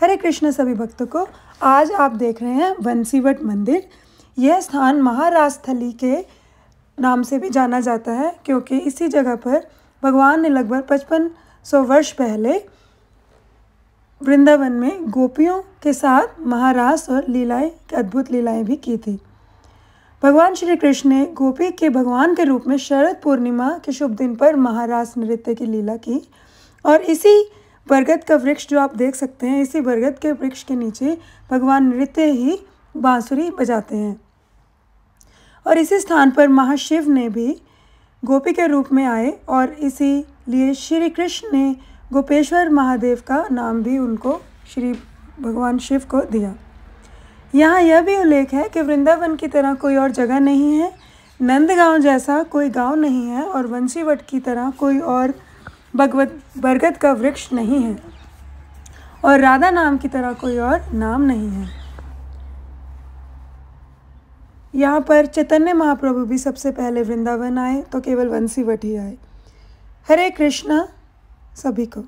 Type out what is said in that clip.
हरे कृष्ण सभी भक्तों को आज आप देख रहे हैं वंशीवट मंदिर यह स्थान महाराजस्थली के नाम से भी जाना जाता है क्योंकि इसी जगह पर भगवान ने लगभग पचपन सौ वर्ष पहले वृंदावन में गोपियों के साथ महारास और लीलाएं अद्भुत लीलाएं भी की थी भगवान श्री कृष्ण ने गोपी के भगवान के रूप में शरद पूर्णिमा के शुभ दिन पर महारास नृत्य की लीला की और इसी बरगद का वृक्ष जो आप देख सकते हैं इसी बरगद के वृक्ष के नीचे भगवान नृत्य ही बांसुरी बजाते हैं और इसी स्थान पर महाशिव ने भी गोपी के रूप में आए और इसी लिए श्री कृष्ण ने गोपेश्वर महादेव का नाम भी उनको श्री भगवान शिव को दिया यहाँ यह भी उल्लेख है कि वृंदावन की तरह कोई और जगह नहीं है नंदगांव जैसा कोई गांव नहीं है और वंशीवट की तरह कोई और भगवत बरगद का वृक्ष नहीं है और राधा नाम की तरह कोई और नाम नहीं है यहाँ पर चैतन्य महाप्रभु भी सबसे पहले वृंदावन आए तो केवल वंशीवट ही आए हरे कृष्णा सभी को